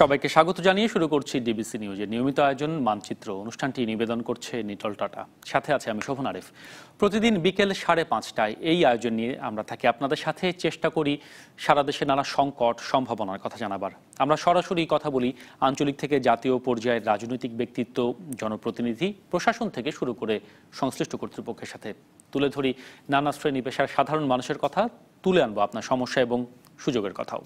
সবাইকে স্বাগত জানিয়ে শুরু করছি ডিবিসি নিউজের নিয়মিত আয়োজন মানচিত্র অনুষ্ঠানটি নিবেদন করছে নিটল টাটা সাথে আছে আমি শোভন আরেফ প্রতিদিন বিকেল সাড়ে পাঁচটায় এই আয়োজন নিয়ে আমরা থাকি আপনাদের সাথে চেষ্টা করি সারা দেশে নানা সংকট সম্ভাবনার কথা জানাবার আমরা সরাসরি কথা বলি আঞ্চলিক থেকে জাতীয় পর্যায়ের রাজনৈতিক ব্যক্তিত্ব জনপ্রতিনিধি প্রশাসন থেকে শুরু করে সংশ্লিষ্ট কর্তৃপক্ষের সাথে তুলে ধরি নানা শ্রেণী পেশার সাধারণ মানুষের কথা তুলে আনবো আপনার সমস্যা এবং সুযোগের কথাও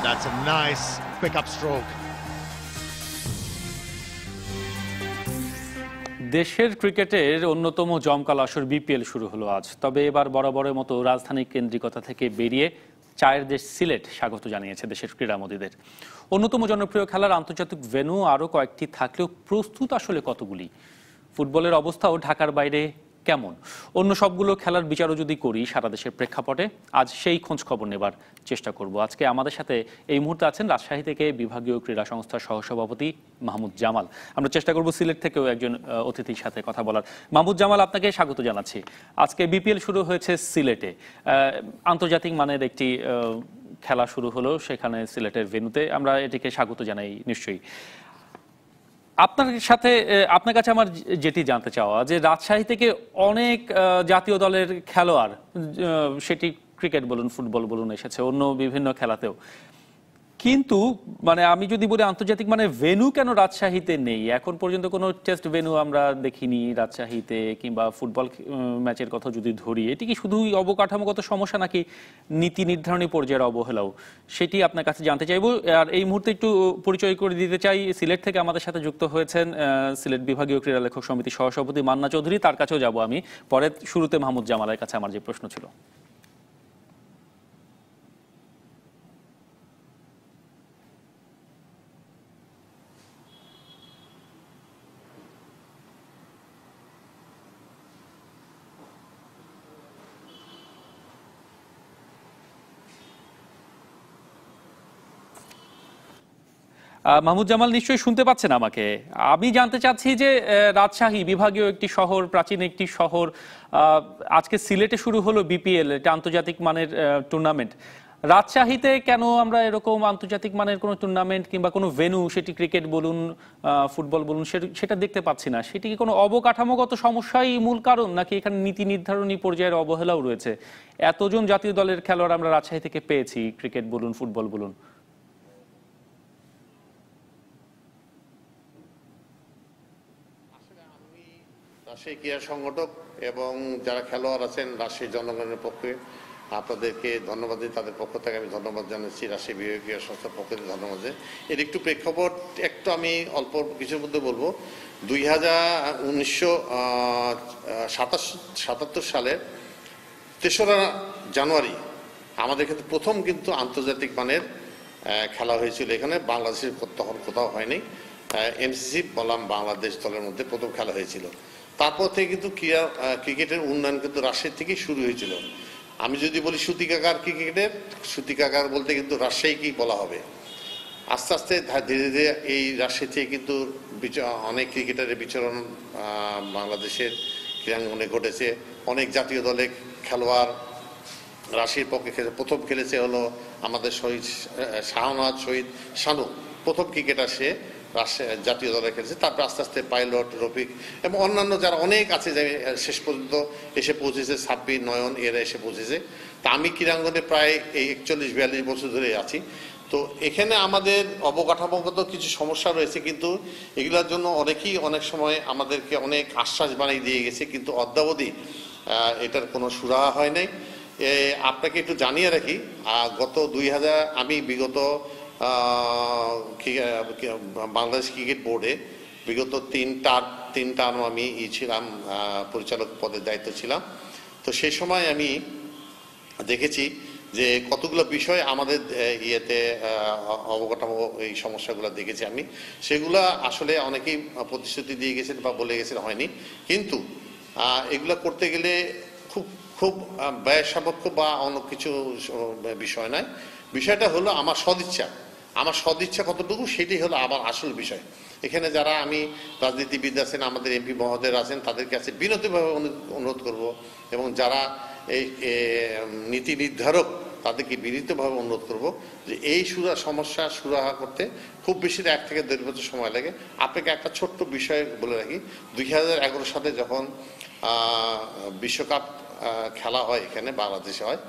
Oh, that's a nice quick upstroke. দেশের ক্রিকেটের অন্যতম জমকাল আসর বিপিএল শুরু হলো আজ তবে এবার বরাবরের মতো রাজধানী কেন্দ্রিকতা থেকে বেরিয়ে চায়ের দেশ সিলেট স্বাগত জানিয়েছে দেশের ক্রীড়ামোদীদের অন্যতম জনপ্রিয় খেলার আন্তর্জাতিক ভেন্যু আরও কয়েকটি থাকলেও প্রস্তুত আসলে কতগুলি ফুটবলের অবস্থাও ঢাকার বাইরে কেমন অন্য সবগুলো খেলার বিচারও যদি করি সারা দেশের প্রেক্ষাপটে আজ সেই খোঁজ খবর নেবার চেষ্টা করব আজকে আমাদের সাথে এই মুহূর্তে আছেন রাজশাহী থেকে বিভাগীয় ক্রীড়া সংস্থার সহসভাপতি মাহমুদ জামাল আমরা চেষ্টা করব সিলেট থেকেও একজন অতিথির সাথে কথা বলার মাহমুদ জামাল আপনাকে স্বাগত জানাচ্ছি আজকে বিপিএল শুরু হয়েছে সিলেটে আন্তর্জাতিক মানের একটি খেলা শুরু হলো সেখানে সিলেটের ভেনুতে আমরা এটিকে স্বাগত জানাই নিশ্চয়ই আপনার সাথে আপনার কাছে আমার যেটি জানতে চাওয়া যে রাজশাহী থেকে অনেক জাতীয় দলের খেলোয়াড় সেটি ক্রিকেট বলুন ফুটবল বলুন এসেছে অন্য বিভিন্ন খেলাতেও কিন্তু মানে আমি যদি বলি আন্তর্জাতিক মানে ভেনু কেন রাজশাহীতে নেই এখন পর্যন্ত কোনো টেস্ট ভেনু আমরা দেখিনি রাজশাহীতে কিংবা ফুটবল ম্যাচের কথা যদি ধরি এটি কি শুধু অবকাঠামোগত সমস্যা নাকি নীতি নির্ধারণী পর্যায়ের অবহেলাও সেটি আপনার কাছে জানতে চাইব আর এই মুহূর্তে একটু পরিচয় করে দিতে চাই সিলেট থেকে আমাদের সাথে যুক্ত হয়েছেন সিলেট বিভাগীয় ক্রীড়া লেখক সমিতি সহসভাপতি মান্না চৌধুরী তার কাছেও যাব আমি পরে শুরুতে মাহমুদ জামালের কাছে আমার যে প্রশ্ন ছিল মাহমুদ জামাল নিশ্চয়ই শুনতে পাচ্ছেন আমাকে আমি জানতে চাচ্ছি যে রাজশাহী বিভাগীয় একটি শহর প্রাচীন একটি শহর আজকে সিলেটে শুরু হলো বিপিএল এটা আন্তর্জাতিক মানের টুর্নামেন্ট রাজশাহীতে কেন আমরা এরকম আন্তর্জাতিক মানের কোনো টুর্নামেন্ট কিংবা কোনো ভেনু সেটি ক্রিকেট বলুন ফুটবল বলুন সেটা দেখতে পাচ্ছি না সেটি কি কোনো অবকাঠামোগত সমস্যাই মূল কারণ নাকি এখানে নীতি নির্ধারণী পর্যায়ের অবহেলাও রয়েছে এতজন জাতীয় দলের খেলোয়াড় আমরা রাজশাহী থেকে পেয়েছি ক্রিকেট বলুন ফুটবল বলুন রাজশাহী ক্রীড়া সংগঠক এবং যারা খেলোয়াড় আছেন রাশি জনগণের পক্ষে আপনাদেরকে ধন্যবাদ দিই তাদের পক্ষ থেকে আমি ধন্যবাদ জানাচ্ছি রাজশাহী বিভাগীয় সংস্থার পক্ষ থেকে ধন্যবাদ দিই এর একটু প্রেক্ষাপট একটু আমি অল্প কিছুর মধ্যে বলবো দুই হাজার উনিশশো সাতাশ সাতাত্তর সালের তেসরা জানুয়ারি আমাদের ক্ষেত্রে প্রথম কিন্তু আন্তর্জাতিক মানের খেলা হয়েছিল এখানে বাংলাদেশের তখন কোথাও হয়নি এমসিসি বলাম বাংলাদেশ দলের মধ্যে প্রথম খেলা হয়েছিল তারপর থেকে কিন্তু ক্রীড়া ক্রিকেটের উন্নয়ন কিন্তু রাজশাহী থেকে শুরু হয়েছিল আমি যদি বলি সুতিকাকার ক্রিকেটের সুতিকাকার বলতে কিন্তু রাজশাহীকেই বলা হবে আস্তে আস্তে ধীরে ধীরে এই রাজশাহী থেকে কিন্তু অনেক ক্রিকেটারের বিচরণ বাংলাদেশের ক্রীড়াঙ্গনে ঘটেছে অনেক জাতীয় দলে খেলোয়াড় রাশির পক্ষে খেলে প্রথম খেলেছে হলো আমাদের শহীদ শাহনাজ শহীদ শানু প্রথম ক্রিকেটার সে রাশিয়া জাতীয় দলে খেলেছে তারপর আস্তে আস্তে পাইলট রফিক এবং অন্যান্য যারা অনেক আছে যে শেষ পর্যন্ত এসে পৌঁছেছে সাব্বি নয়ন এরা এসে পৌঁছেছে তা আমি ক্রীড়াঙ্গনে প্রায় এই একচল্লিশ বিয়াল্লিশ বছর ধরে আছি তো এখানে আমাদের অবকাঠামোগত কিছু সমস্যা রয়েছে কিন্তু এগুলোর জন্য অনেকেই অনেক সময় আমাদেরকে অনেক আশ্বাস বানিয়ে দিয়ে গেছে কিন্তু অদ্যাবধি এটার কোনো সুরাহা হয় নাই আপনাকে একটু জানিয়ে রাখি গত দুই আমি বিগত বাংলাদেশ ক্রিকেট বোর্ডে বিগত তিন টার তিন টান আমি ই ছিলাম পরিচালক পদের দায়িত্ব ছিলাম তো সেই সময় আমি দেখেছি যে কতগুলো বিষয় আমাদের ইয়েতে অবকাঠামো এই সমস্যাগুলো দেখেছি আমি সেগুলা আসলে অনেকেই প্রতিশ্রুতি দিয়ে গেছেন বা বলে গেছেন হয়নি কিন্তু এগুলো করতে গেলে খুব খুব ব্যয় সাপেক্ষ বা অন্য কিছু বিষয় নয় বিষয়টা হলো আমার সদিচ্ছা আমার সদিচ্ছা কতটুকু সেটাই হলো আমার আসল বিষয় এখানে যারা আমি রাজনীতিবিদ আছেন আমাদের এমপি মহোদয় আছেন তাদের কাছে বিনতিভাবে অনুরোধ করব এবং যারা এই নীতি নির্ধারক তাদেরকে বিনীতভাবে অনুরোধ করব যে এই সুরা সমস্যা সুরাহা করতে খুব বেশি এক থেকে দেড় বছর সময় লাগে আপনাকে একটা ছোট্ট বিষয় বলে রাখি দুই সালে যখন বিশ্বকাপ খেলা হয় এখানে বাংলাদেশে হয়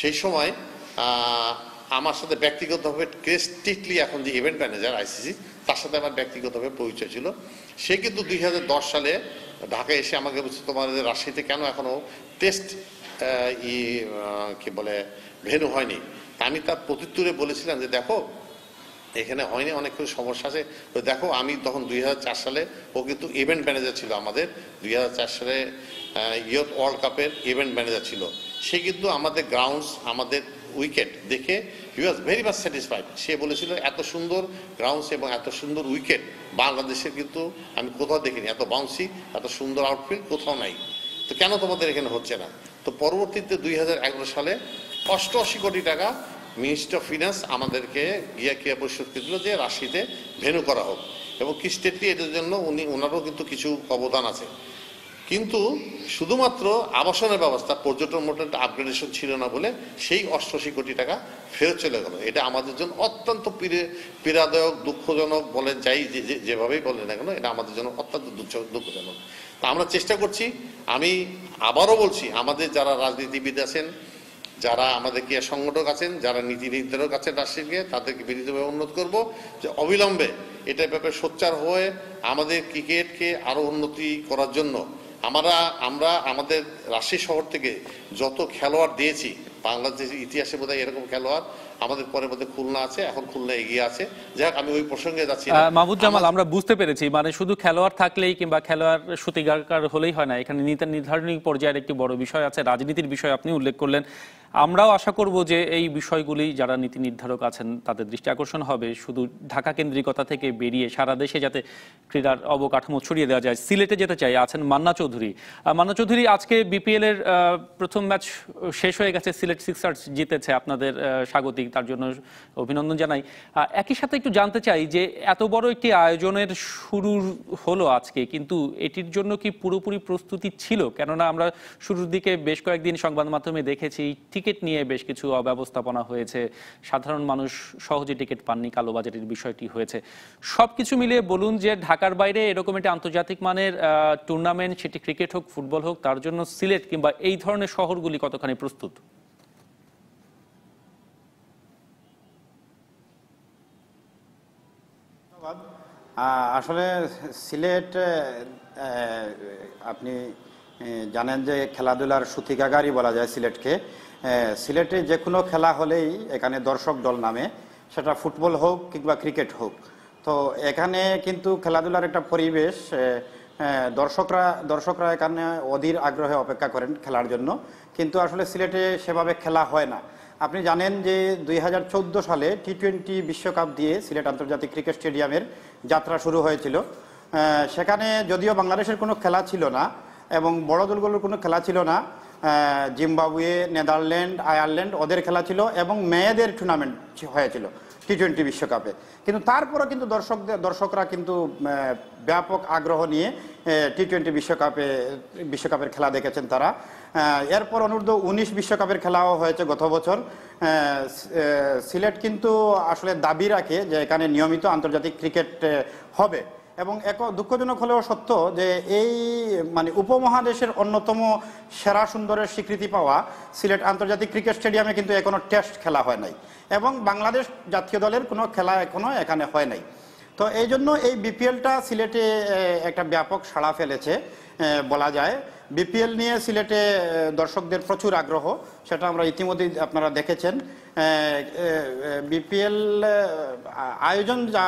সেই সময় আমার সাথে ব্যক্তিগতভাবে ক্রেস্টিকলি এখন যে ইভেন্ট ম্যানেজার আইসিসি তার সাথে আমার ব্যক্তিগতভাবে পরিচয় ছিল সে কিন্তু দুই সালে ঢাকায় এসে আমাকে বলছে তোমাদের রাজশাহীতে কেন এখনও টেস্ট ই কি বলে ভেনু হয়নি আমি তার প্রত্যুত্তরে বলেছিলাম যে দেখো এখানে হয়নি অনেক কিছু সমস্যা আছে তো দেখো আমি তখন দুই সালে ও কিন্তু ইভেন্ট ম্যানেজার ছিল আমাদের দুই সালে ইয়র ওয়ার্ল্ড কাপের ইভেন্ট ম্যানেজার ছিল সে কিন্তু আমাদের গ্রাউন্ডস আমাদের উইকেট দেখে হি ওয়াজ ভেরি মাছ স্যাটিসফাইড সে বলেছিল এত সুন্দর গ্রাউন্ডস এবং এত সুন্দর উইকেট বাংলাদেশের কিন্তু আমি কোথাও দেখিনি এত বাউন্সি এত সুন্দর আউটফিল্ড কোথাও নাই তো কেন তোমাদের এখানে হচ্ছে না তো পরবর্তীতে দুই সালে অষ্টআশি কোটি টাকা মিনিস্ট্রি অফ ফিনান্স আমাদেরকে গিয়া ক্রিয়া পরিশোধ করেছিল যে রাশিতে ভেনু করা হোক এবং কি স্টেটলি এটার জন্য উনি ওনারও কিন্তু কিছু অবদান আছে কিন্তু শুধুমাত্র আবাসনের ব্যবস্থা পর্যটন মোটেল আপগ্রেডেশন ছিল না বলে সেই অষ্টাশি কোটি টাকা ফেরত চলে গেল এটা আমাদের জন্য অত্যন্ত পীড়ে পীড়াদায়ক দুঃখজনক বলেন যাই যেভাবেই বলেন না কেন এটা আমাদের জন্য অত্যন্ত দুঃখজনক তা আমরা চেষ্টা করছি আমি আবারও বলছি আমাদের যারা রাজনীতিবিদ আছেন যারা আমাদের কে সংগঠক আছেন যারা নীতি নির্ধারক আছেন রাশিকে তাদেরকে বিনীতভাবে অনুরোধ করব যে অবিলম্বে এটা ব্যাপারে সোচ্চার হয়ে আমাদের ক্রিকেটকে আরও উন্নতি করার জন্য আমরা আমরা আমাদের রাশি শহর থেকে যত খেলোয়াড় দিয়েছি বাংলাদেশের ইতিহাসে বোধহয় এরকম খেলোয়াড় আমাদের পরে মধ্যে খুলনা আছে এখন খুলনা এগিয়ে আছে যাই হোক আমি ওই প্রসঙ্গে যাচ্ছি মাহমুদ জামাল আমরা বুঝতে পেরেছি মানে শুধু খেলোয়াড় থাকলেই কিংবা খেলোয়াড় সত্যিকার হলেই হয় না এখানে নির্ধারণী পর্যায়ের একটি বড় বিষয় আছে রাজনীতির বিষয় আপনি উল্লেখ করলেন আমরাও আশা করব যে এই বিষয়গুলি যারা নীতি নির্ধারক আছেন তাদের দৃষ্টি আকর্ষণ হবে শুধু ঢাকা কেন্দ্রিকতা থেকে বেরিয়ে সারা দেশে যাতে ক্রীড়ার অবকাঠামো ছড়িয়ে দেওয়া যায় সিলেটে যেতে চাই আছেন মান্না চৌধুরী মান্না চৌধুরী আজকে বিপিএল এর প্রথম ম্যাচ শেষ হয়ে গেছে সিলেট সিলেট সিক্সার্স জিতেছে আপনাদের স্বাগতিক তার জন্য অভিনন্দন জানাই একই সাথে একটু জানতে চাই যে এত বড় একটি আয়োজনের শুরু হলো আজকে কিন্তু এটির জন্য কি পুরোপুরি প্রস্তুতি ছিল কেননা আমরা শুরুর দিকে বেশ কয়েকদিন সংবাদ মাধ্যমে দেখেছি টিকিট নিয়ে বেশ কিছু অব্যবস্থাপনা হয়েছে সাধারণ মানুষ সহজে টিকিট পাননি কালোবাজারের বিষয়টি হয়েছে সব কিছু মিলিয়ে বলুন যে ঢাকার বাইরে এরকম একটি আন্তর্জাতিক মানের টুর্নামেন্ট সেটি ক্রিকেট হোক ফুটবল হোক তার জন্য সিলেট কিংবা এই ধরনের শহরগুলি কতখানি প্রস্তুত আসলে সিলেট আপনি জানেন যে খেলাধুলার সুতিকাগারই বলা যায় সিলেটকে সিলেটে যে কোনো খেলা হলেই এখানে দর্শক দল নামে সেটা ফুটবল হোক কিংবা ক্রিকেট হোক তো এখানে কিন্তু খেলাধুলার একটা পরিবেশ দর্শকরা দর্শকরা এখানে অধীর আগ্রহে অপেক্ষা করেন খেলার জন্য কিন্তু আসলে সিলেটে সেভাবে খেলা হয় না আপনি জানেন যে দুই সালে টি টোয়েন্টি বিশ্বকাপ দিয়ে সিলেট আন্তর্জাতিক ক্রিকেট স্টেডিয়ামের যাত্রা শুরু হয়েছিল সেখানে যদিও বাংলাদেশের কোনো খেলা ছিল না এবং বড় দলগুলোর কোনো খেলা ছিল না জিম্বাবুয়ে নেদারল্যান্ড আয়ারল্যান্ড ওদের খেলা ছিল এবং মেয়েদের টুর্নামেন্ট হয়েছিল টি টোয়েন্টি বিশ্বকাপে কিন্তু তারপরও কিন্তু দর্শকদের দর্শকরা কিন্তু ব্যাপক আগ্রহ নিয়ে টি টোয়েন্টি বিশ্বকাপে বিশ্বকাপের খেলা দেখেছেন তারা এরপর অনূর্ধ্ব উনিশ বিশ্বকাপের খেলাও হয়েছে গত বছর সিলেট কিন্তু আসলে দাবি রাখে যে এখানে নিয়মিত আন্তর্জাতিক ক্রিকেট হবে এবং এক দুঃখজনক হলেও সত্য যে এই মানে উপমহাদেশের অন্যতম সেরা সুন্দরের স্বীকৃতি পাওয়া সিলেট আন্তর্জাতিক ক্রিকেট স্টেডিয়ামে কিন্তু এখনো টেস্ট খেলা হয় নাই এবং বাংলাদেশ জাতীয় দলের কোনো খেলা এখনো এখানে হয় নাই তো এই জন্য এই বিপিএলটা সিলেটে একটা ব্যাপক সাড়া ফেলেছে বলা যায় বিপিএল নিয়ে সিলেটে দর্শকদের প্রচুর আগ্রহ সেটা আমরা ইতিমধ্যেই আপনারা দেখেছেন বিপিএল আয়োজন যা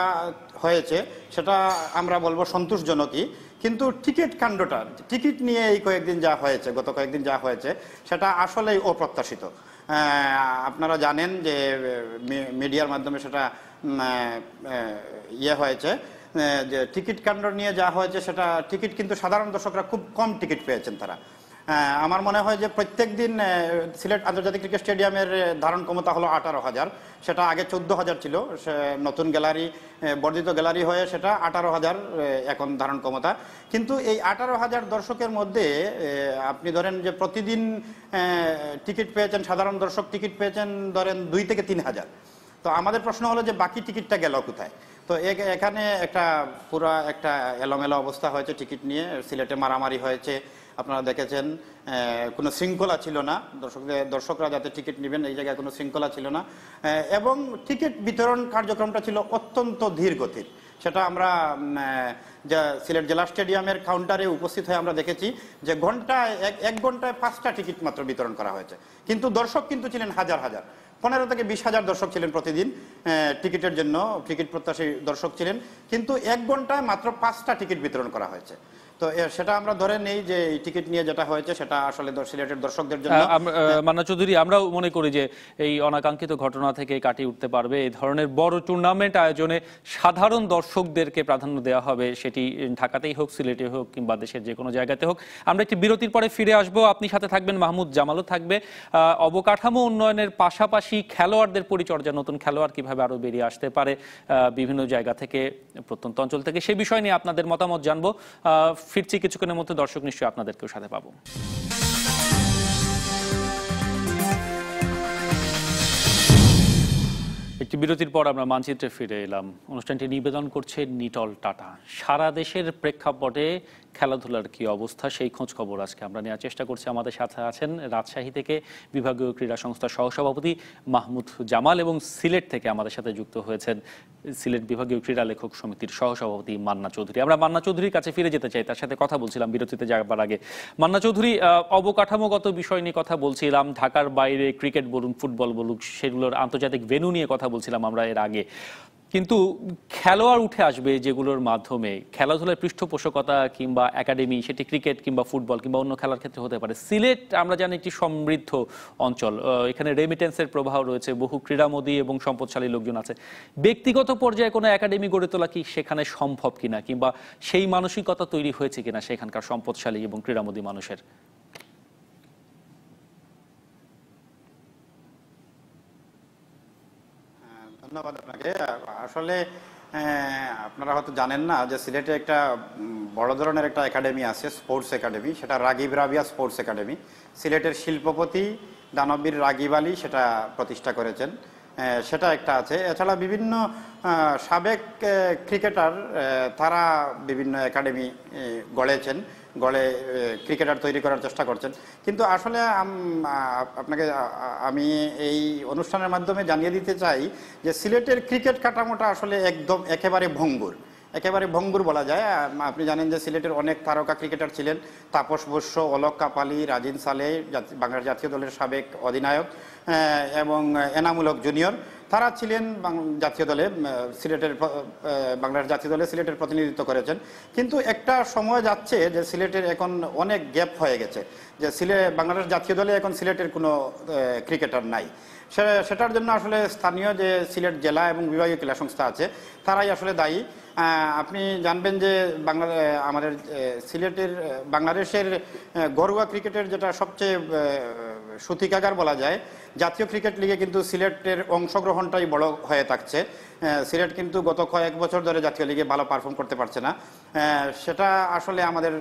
হয়েছে সেটা আমরা বলবো সন্তোষজনকই কিন্তু টিকিট কাণ্ডটা টিকিট নিয়ে এই কয়েকদিন যা হয়েছে গত কয়েকদিন যা হয়েছে সেটা আসলেই অপ্রত্যাশিত আপনারা জানেন যে মিডিয়ার মাধ্যমে সেটা ইয়ে হয়েছে যে টিকিট কাণ্ড নিয়ে যা হয়েছে সেটা টিকিট কিন্তু সাধারণ দর্শকরা খুব কম টিকিট পেয়েছেন তারা হ্যাঁ, আমার মনে হয় যে প্রত্যেক দিন সিলেট আন্তর্জাতিক ক্রিকেট স্টেডিয়ামের ধারণ ক্ষমতা হলো আঠারো হাজার সেটা আগে চোদ্দ হাজার ছিল সে নতুন গ্যালারি বর্ধিত গ্যালারি হয়ে সেটা আঠারো হাজার এখন ধারণ ক্ষমতা কিন্তু এই আঠারো হাজার দর্শকের মধ্যে আপনি ধরেন যে প্রতিদিন টিকিট পেয়েছেন সাধারণ দর্শক টিকিট পেয়েছেন ধরেন দুই থেকে তিন হাজার তো আমাদের প্রশ্ন হলো যে বাকি টিকিটটা গেল কোথায় তো এখানে একটা পুরা একটা এলোমেলো অবস্থা হয়েছে টিকিট নিয়ে সিলেটে মারামারি হয়েছে আপনারা দেখেছেন কোনো শৃঙ্খলা ছিল না দর্শকদের দর্শকরা যাতে টিকিট নেবেন এই জায়গায় কোনো শৃঙ্খলা ছিল না এবং টিকিট বিতরণ কার্যক্রমটা ছিল অত্যন্ত ধীর গতির সেটা আমরা সিলেট জেলা স্টেডিয়ামের কাউন্টারে উপস্থিত হয়ে আমরা দেখেছি যে ঘন্টায় এক এক ঘন্টায় পাঁচটা টিকিট মাত্র বিতরণ করা হয়েছে কিন্তু দর্শক কিন্তু ছিলেন হাজার হাজার পনেরো থেকে বিশ হাজার দর্শক ছিলেন প্রতিদিন টিকিটের জন্য টিকিট প্রত্যাশী দর্শক ছিলেন কিন্তু এক ঘন্টায় মাত্র পাঁচটা টিকিট বিতরণ করা হয়েছে তো সেটা আমরা ধরে নেই যে টিকিট নিয়ে যেটা হয়েছে সেটা আসলে সিলেটের দর্শকদের জন্য মান্না চৌধুরী আমরাও মনে করি যে এই অনাকাঙ্ক্ষিত ঘটনা থেকে কাটিয়ে উঠতে পারবে এই ধরনের বড় টুর্নামেন্ট আয়োজনে সাধারণ দর্শকদেরকে প্রাধান্য দেওয়া হবে সেটি ঢাকাতেই হোক সিলেটে হোক কিংবা দেশের যে কোনো জায়গাতে হোক আমরা একটি বিরতির পরে ফিরে আসব আপনি সাথে থাকবেন মাহমুদ জামালও থাকবে অবকাঠামো উন্নয়নের পাশাপাশি খেলোয়াড়দের পরিচর্যা নতুন খেলোয়াড় কিভাবে আরও বেরিয়ে আসতে পারে বিভিন্ন জায়গা থেকে প্রত্যন্ত অঞ্চল থেকে সে বিষয় নিয়ে আপনাদের মতামত জানবো ফিরছি কিছুক্ষণের মধ্যে দর্শক নিশ্চয়ই আপনাদেরকেও সাথে পাবো একটি বিরতির পর আমরা মানচিত্রে ফিরে এলাম অনুষ্ঠানটি নিবেদন করছে নিটল টাটা সারা দেশের প্রেক্ষাপটে খেলাধুলার কি অবস্থা সেই খোঁজ খবর আজকে আমরা নেওয়ার চেষ্টা করছি আমাদের সাথে আছেন রাজশাহী থেকে বিভাগীয় ক্রীড়া সংস্থার সহসভাপতি মাহমুদ জামাল এবং সিলেট থেকে আমাদের সাথে যুক্ত হয়েছেন সিলেট বিভাগীয় ক্রীড়া লেখক সমিতির সহসভাপতি মান্না চৌধুরী আমরা মান্না চৌধুরীর কাছে ফিরে যেতে চাই তার সাথে কথা বলছিলাম বিরতিতে যাবার আগে মান্না চৌধুরী অবকাঠামোগত বিষয় নিয়ে কথা বলছিলাম ঢাকার বাইরে ক্রিকেট বলুন ফুটবল বলুন সেগুলোর আন্তর্জাতিক ভেনু নিয়ে কথা বলছিলাম আমরা এর আগে কিন্তু খেলোয়াড় উঠে আসবে যেগুলোর মাধ্যমে খেলাধুলার পৃষ্ঠপোষকতা কিংবা একাডেমি সেটি ক্রিকেট কিংবা ফুটবল কিংবা অন্য খেলার ক্ষেত্রে হতে পারে সিলেট আমরা জানি একটি সমৃদ্ধ অঞ্চল এখানে রেমিটেন্সের প্রভাব রয়েছে বহু ক্রীড়ামোদী এবং সম্পদশালী লোকজন আছে ব্যক্তিগত পর্যায়ে কোনো একাডেমি গড়ে তোলা কি সেখানে সম্ভব কিনা কিংবা সেই মানসিকতা তৈরি হয়েছে কিনা সেখানকার সম্পদশালী এবং ক্রীড়ামোদী মানুষের ধন্যবাদ আপনাকে আসলে আপনারা হয়তো জানেন না যে সিলেটে একটা বড় ধরনের একটা একাডেমি আছে স্পোর্টস একাডেমি সেটা রাগিব রাবিয়া স্পোর্টস একাডেমি সিলেটের শিল্পপতি দানবীর রাগিব আলী সেটা প্রতিষ্ঠা করেছেন সেটা একটা আছে এছাড়া বিভিন্ন সাবেক ক্রিকেটার তারা বিভিন্ন একাডেমি গড়েছেন গড়ে ক্রিকেটার তৈরি করার চেষ্টা করছেন কিন্তু আসলে আপনাকে আমি এই অনুষ্ঠানের মাধ্যমে জানিয়ে দিতে চাই যে সিলেটের ক্রিকেট কাঠামোটা আসলে একদম একেবারে ভঙ্গুর একেবারে ভঙ্গুর বলা যায় আপনি জানেন যে সিলেটের অনেক তারকা ক্রিকেটার ছিলেন তাপস বস্য অলক কাপালি রাজিন সালে বাংলার জাতীয় দলের সাবেক অধিনায়ক এবং এনামূলক জুনিয়র তারা ছিলেন জাতীয় দলে সিলেটের বাংলার জাতীয় দলে সিলেটের প্রতিনিধিত্ব করেছেন কিন্তু একটা সময় যাচ্ছে যে সিলেটের এখন অনেক গ্যাপ হয়ে গেছে যে সিলে বাংলাদেশ জাতীয় দলে এখন সিলেটের কোনো ক্রিকেটার নাই সেটার জন্য আসলে স্থানীয় যে সিলেট জেলা এবং বিভাগীয় ক্রীড়া সংস্থা আছে তারাই আসলে দায়ী আপনি জানবেন যে বাংলা আমাদের সিলেটের বাংলাদেশের ঘরোয়া ক্রিকেটের যেটা সবচেয়ে সূতিকাগার বলা যায় জাতীয় ক্রিকেট লিগে কিন্তু সিলেটের অংশগ্রহণটাই বড় হয়ে থাকছে সিলেট কিন্তু গত কয়েক বছর ধরে জাতীয় লিগে ভালো পারফর্ম করতে পারছে না সেটা আসলে আমাদের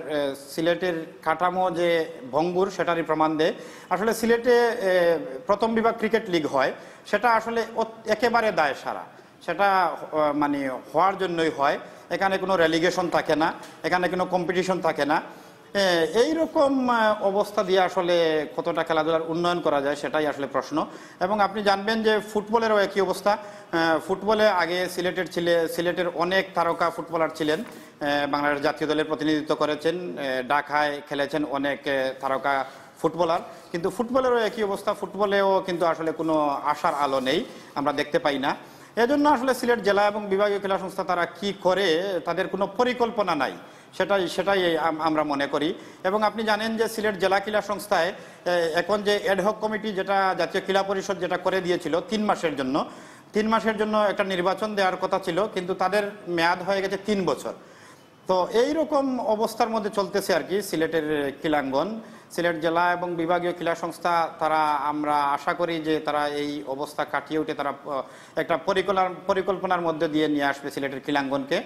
সিলেটের কাঠামো যে ভঙ্গুর সেটারই প্রমাণ দেয় আসলে সিলেটে প্রথম বিভাগ ক্রিকেট লিগ হয় সেটা আসলে একেবারে দায় সারা সেটা মানে হওয়ার জন্যই হয় এখানে কোনো রেলিগেশন থাকে না এখানে কোনো কম্পিটিশন থাকে না এইরকম অবস্থা দিয়ে আসলে কতটা খেলাধুলার উন্নয়ন করা যায় সেটাই আসলে প্রশ্ন এবং আপনি জানবেন যে ফুটবলেরও একই অবস্থা ফুটবলে আগে সিলেটের ছিলে সিলেটের অনেক তারকা ফুটবলার ছিলেন বাংলাদেশ জাতীয় দলের প্রতিনিধিত্ব করেছেন ঢাকায় খেলেছেন অনেক তারকা ফুটবলার কিন্তু ফুটবলেরও একই অবস্থা ফুটবলেও কিন্তু আসলে কোনো আশার আলো নেই আমরা দেখতে পাই না এজন্য আসলে সিলেট জেলা এবং বিভাগীয় খেলা সংস্থা তারা কি করে তাদের কোনো পরিকল্পনা নাই সেটাই সেটাই আমরা মনে করি এবং আপনি জানেন যে সিলেট জেলা ক্রীড়া সংস্থায় এখন যে অ্যাডহক কমিটি যেটা জাতীয় ক্রীড়া পরিষদ যেটা করে দিয়েছিল তিন মাসের জন্য তিন মাসের জন্য একটা নির্বাচন দেওয়ার কথা ছিল কিন্তু তাদের মেয়াদ হয়ে গেছে তিন বছর তো এই রকম অবস্থার মধ্যে চলতেছে আর কি সিলেটের কিলাঙ্গন সিলেট জেলা এবং বিভাগীয় ক্রীড়া সংস্থা তারা আমরা আশা করি যে তারা এই অবস্থা কাটিয়ে উঠে তারা একটা পরিকল্পনা পরিকল্পনার মধ্যে দিয়ে নিয়ে আসবে সিলেটের ক্রীড়াঙ্গনকে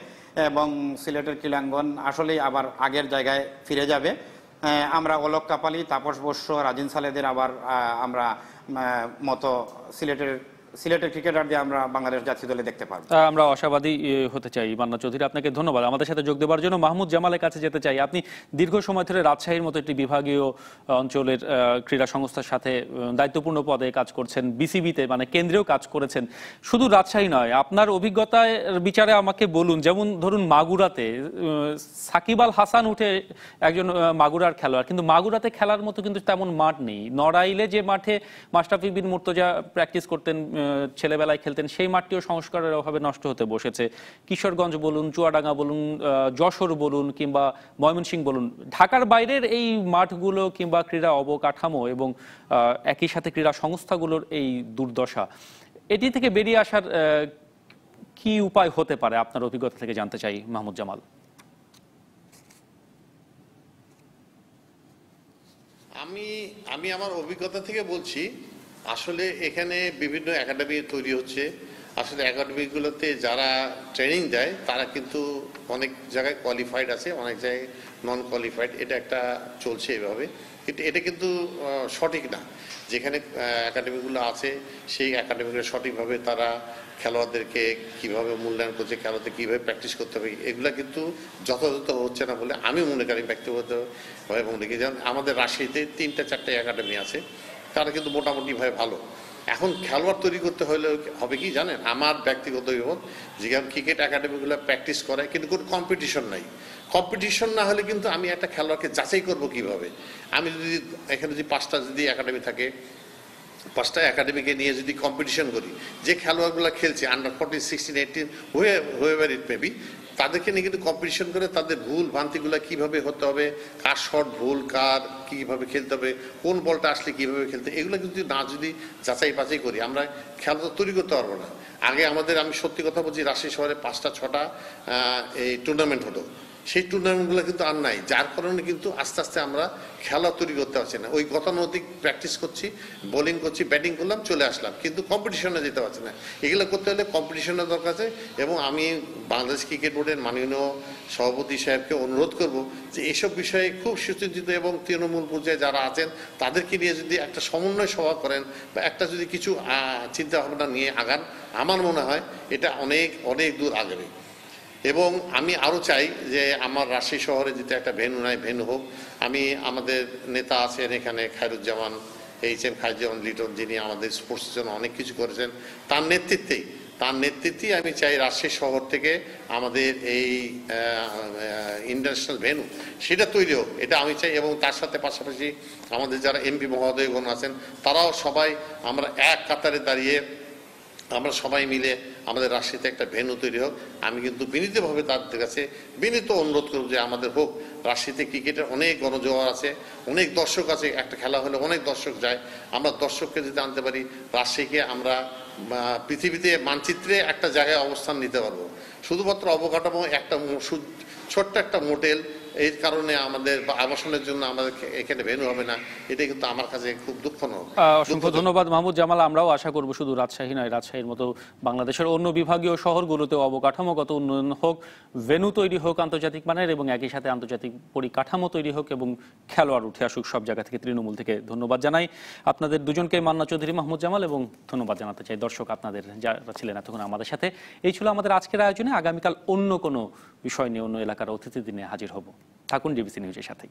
এবং সিলেটের ক্রীড়াঙ্গন আসলেই আবার আগের জায়গায় ফিরে যাবে আমরা অলোক কাপালি তাপস বস্য রাজিন সালেদের আবার আমরা মতো সিলেটের সিলেটের ক্রিকেটারদের আমরা বাংলাদেশ জাতীয় দলে দেখতে পারবো আমরা আশাবাদী হতে চাই মান্না চৌধুরী আপনাকে ধন্যবাদ আমাদের সাথে যোগ দেওয়ার জন্য মাহমুদ জামালের কাছে যেতে চাই আপনি দীর্ঘ সময় ধরে রাজশাহীর মতো একটি বিভাগীয় অঞ্চলের ক্রীড়া সংস্থার সাথে দায়িত্বপূর্ণ পদে কাজ করছেন বিসিবিতে মানে কেন্দ্রেও কাজ করেছেন শুধু রাজশাহী নয় আপনার অভিজ্ঞতার বিচারে আমাকে বলুন যেমন ধরুন মাগুরাতে সাকিব আল হাসান উঠে একজন মাগুরার খেলোয়াড় কিন্তু মাগুরাতে খেলার মতো কিন্তু তেমন মাঠ নেই নড়াইলে যে মাঠে মাস্টাফি বিন মুর্তজা প্র্যাকটিস করতেন ছেলেবেলায় খেলতেন সেই মাঠটিও সংস্কারের অভাবে নষ্ট হতে বসেছে কিশোরগঞ্জ বলুন চুয়াডাঙ্গা বলুন যশোর বলুন কিংবা ময়মনসিংহ বলুন ঢাকার বাইরের এই মাঠগুলো কিংবা ক্রীড়া অবকাঠামো এবং একই সাথে ক্রীড়া সংস্থাগুলোর এই দুর্দশা এটি থেকে বেরিয়ে আসার কি উপায় হতে পারে আপনার অভিজ্ঞতা থেকে জানতে চাই মাহমুদ জামাল আমি আমি আমার অভিজ্ঞতা থেকে বলছি আসলে এখানে বিভিন্ন একাডেমি তৈরি হচ্ছে আসলে একাডেমিগুলোতে যারা ট্রেনিং দেয় তারা কিন্তু অনেক জায়গায় কোয়ালিফাইড আছে অনেক জায়গায় নন কোয়ালিফাইড এটা একটা চলছে এভাবে কিন্তু এটা কিন্তু সঠিক না যেখানে একাডেমিগুলো আছে সেই একাডেমিগুলো সঠিকভাবে তারা খেলোয়াড়দেরকে কিভাবে মূল্যায়ন করছে খেলোয়াড়দের কীভাবে প্র্যাকটিস করতে হবে এগুলো কিন্তু যথাযথ হচ্ছে না বলে আমি মনে করি ব্যক্তিগতভাবে মনে করি যেমন আমাদের রাশিতে তিনটা চারটে একাডেমি আছে তারা কিন্তু মোটামুটিভাবে ভালো এখন খেলোয়াড় তৈরি করতে হলে হবে কি জানেন আমার ব্যক্তিগত জীবন যেখানে ক্রিকেট একাডেমিগুলো প্র্যাকটিস করে কিন্তু কোনো কম্পিটিশন নাই কম্পিটিশন না হলে কিন্তু আমি একটা খেলোয়াড়কে যাচাই করব কিভাবে আমি যদি এখানে যদি পাঁচটা যদি একাডেমি থাকে পাঁচটা একাডেমিকে নিয়ে যদি কম্পিটিশন করি যে খেলোয়াড়গুলো খেলছে আন্ডার ফোরটিন সিক্সটিন এইটিন হয়ে হয়ে ইট মেবি তাদেরকে নিয়ে কিন্তু কম্পিটিশন করে তাদের ভুল ভ্রান্তিগুলো কীভাবে হতে হবে কার শট ভুল কার কীভাবে খেলতে হবে কোন বলটা আসলে কীভাবে খেলতে এগুলো কিন্তু না যদি যাচাই বাছাই করি আমরা খেলা তো তৈরি করতে পারবো না আগে আমাদের আমি সত্যি কথা বলছি রাশি শহরে পাঁচটা ছটা এই টুর্নামেন্ট হতো সেই টুর্নামেন্টগুলো কিন্তু আর নাই যার কারণে কিন্তু আস্তে আস্তে আমরা খেলা তৈরি করতে পারছি না ওই গতানুগতিক প্র্যাকটিস করছি বোলিং করছি ব্যাটিং করলাম চলে আসলাম কিন্তু কম্পিটিশনে যেতে পারছি না এগুলো করতে হলে কম্পিটিশনের দরকার আছে এবং আমি বাংলাদেশ ক্রিকেট বোর্ডের মাননীয় সভাপতি সাহেবকে অনুরোধ করব যে এসব বিষয়ে খুব সুচিন্তিত এবং তৃণমূল পর্যায়ে যারা আছেন তাদেরকে নিয়ে যদি একটা সমন্বয় সভা করেন বা একটা যদি কিছু চিন্তাভাবনা নিয়ে আগান আমার মনে হয় এটা অনেক অনেক দূর আগাবে এবং আমি আরও চাই যে আমার রাজশাহী শহরে যেতে একটা ভেনু নাই ভেনু হোক আমি আমাদের নেতা আছেন এখানে খায়রুজ্জামান এইচ এম খায়রুজ্জামান লিটন যিনি আমাদের স্পোর্টসের জন্য অনেক কিছু করেছেন তার নেতৃত্বেই তার নেতৃত্বেই আমি চাই রাজশাহী শহর থেকে আমাদের এই ইন্টারন্যাশনাল ভেনু সেটা তৈরি হোক এটা আমি চাই এবং তার সাথে পাশাপাশি আমাদের যারা এমপি মহোদয়গণ আছেন তারাও সবাই আমরা এক কাতারে দাঁড়িয়ে আমরা সবাই মিলে আমাদের রাশিতে একটা ভেন্যু তৈরি হোক আমি কিন্তু বিনীতভাবে তাদের কাছে বিনীত অনুরোধ করব যে আমাদের হোক রাশিতে ক্রিকেটের অনেক গণজোয়ার আছে অনেক দর্শক আছে একটা খেলা হলে অনেক দর্শক যায় আমরা দর্শককে যদি আনতে পারি রাশিকে আমরা পৃথিবীতে মানচিত্রে একটা জায়গায় অবস্থান নিতে পারবো শুধুমাত্র অবকাঠামো একটা ছোট্ট একটা মোটেল এই কারণে আমাদের আবাসনের জন্য আমাদের এখানে ভেনু হবে না এটা কিন্তু আমার কাছে খুব দুঃখজনক অসংখ্য ধন্যবাদ মাহমুদ জামাল আমরাও আশা করব শুধু রাজশাহী নয় রাজশাহীর মতো বাংলাদেশের অন্য বিভাগীয় শহরগুলোতে অবকাঠামোগত উন্নয়ন হোক ভেনু তৈরি হোক আন্তর্জাতিক মানের এবং একই সাথে আন্তর্জাতিক পরিকাঠামো তৈরি হোক এবং খেলোয়াড় উঠে আসুক সব জায়গা থেকে তৃণমূল থেকে ধন্যবাদ জানাই আপনাদের দুজনকে মান্না চৌধুরী মাহমুদ জামাল এবং ধন্যবাদ জানাতে চাই দর্শক আপনাদের যারা ছিলেন এতক্ষণ আমাদের সাথে এই ছিল আমাদের আজকের আয়োজনে আগামীকাল অন্য কোনো বিষয় নিয়ে অন্য এলাকার অতিথি দিনে হাজির হব থাকুন ডিবিসি নিউজের সাথেই